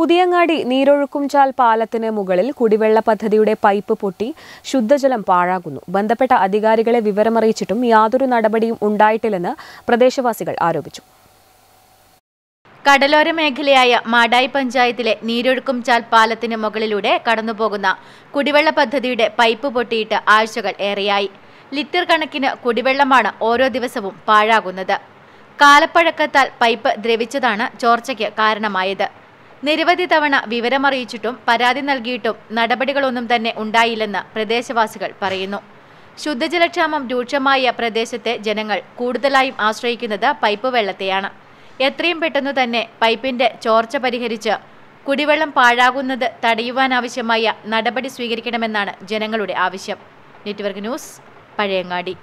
പുതിയങ്ങാടി നീരൊഴുക്കുംചാൽ പാലത്തിന് മുകളിൽ കുടിവെള്ള പദ്ധതിയുടെ പൈപ്പ് പൊട്ടി ശുദ്ധജലം പാഴാകുന്നു ബന്ധപ്പെട്ട അധികാരികളെ വിവരമറിയിച്ചിട്ടും യാതൊരു നടപടിയും ഉണ്ടായിട്ടില്ലെന്ന് പ്രദേശവാസികൾ ആരോപിച്ചു കടലോര മേഖലയായ മാടായി പഞ്ചായത്തിലെ നീരൊഴുക്കുംചാൽ പാലത്തിന് മുകളിലൂടെ കടന്നുപോകുന്ന കുടിവെള്ള പദ്ധതിയുടെ പൈപ്പ് പൊട്ടിയിട്ട് ആഴ്ചകൾ ഏറെയായി ലിറ്റർ കണക്കിന് കുടിവെള്ളമാണ് ഓരോ ദിവസവും പാഴാകുന്നത് കാലപ്പഴക്കത്താൽ പൈപ്പ് ദ്രവിച്ചതാണ് ചോർച്ചയ്ക്ക് കാരണമായത് നിരവധി തവണ വിവരമറിയിച്ചിട്ടും പരാതി നൽകിയിട്ടും നടപടികളൊന്നും തന്നെ ഉണ്ടായില്ലെന്ന് പ്രദേശവാസികൾ പറയുന്നു ശുദ്ധജലക്ഷാമം രൂക്ഷമായ പ്രദേശത്തെ ജനങ്ങൾ കൂടുതലായും ആശ്രയിക്കുന്നത് പൈപ്പ് വെള്ളത്തെയാണ് എത്രയും പെട്ടെന്ന് തന്നെ പൈപ്പിന്റെ ചോർച്ച പരിഹരിച്ച് കുടിവെള്ളം പാഴാകുന്നത് തടയുവാനാവശ്യമായ നടപടി സ്വീകരിക്കണമെന്നാണ് ജനങ്ങളുടെ ആവശ്യം നെറ്റ്വർക്ക് ന്യൂസ് പഴയങ്ങാടി